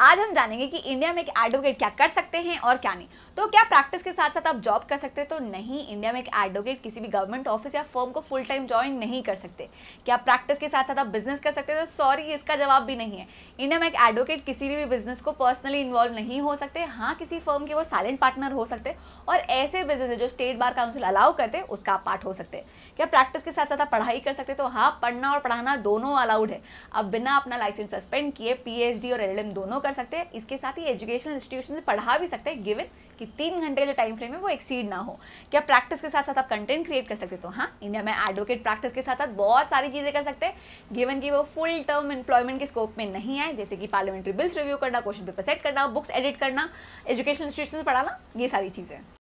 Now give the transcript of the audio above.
आज हम जानेंगे कि इंडिया में एक एडवोकेट क्या कर सकते हैं और क्या नहीं तो क्या प्रैक्टिस के साथ साथ आप जॉब कर सकते हैं तो नहीं इंडिया में एक एडवोकेट किसी भी गवर्नमेंट ऑफिस या फर्म को फुल टाइम ज्वाइन नहीं कर सकते क्या प्रैक्टिस के साथ साथ आप बिजनेस कर सकते हैं तो सॉरी इसका जवाब भी नहीं है इंडिया में एक एडवोकेट किसी भी बिजनेस को पर्सनली इन्वॉल्व नहीं हो सकते हाँ किसी फर्म के वो साइलेंट पार्टनर हो सकते और ऐसे बिजनेस जो स्टेट बार काउंसिल अलाउ करते उसका आप पार्ट हो सकते क्या प्रैक्टिस के साथ साथ आप पढ़ाई कर सकते तो हाँ पढ़ना और पढ़ाना दोनों अलाउड है अब बिना अपना लाइसेंस सस्पेंड किए पी और एल दोनों कर सकते हैं इसके साथ ही एजुकेशनल इंस्टीट्यूशन से पढ़ा भी सकते हैं गिवन कि तीन घंटे जो टाइम फ्रेम है वो एक्सीड ना हो क्या प्रैक्टिस के साथ साथ आप कंटेंट क्रिएट कर सकते तो हाँ इंडिया में एडवोकेट प्रैक्टिस के साथ साथ बहुत सारी चीज़ें कर सकते हैं गिवन कि वो फुल टर्म एम्प्लॉयमेंट के स्कोप में नहीं आए जैसे कि पार्लियामेंट्री बिल्स रिव्यू करना क्वेश्चन पेपर सेट करना बुक्स एडिट करना एजुकेशन इंस्टीट्यूशन से पढ़ाना ये सारी चीज़ें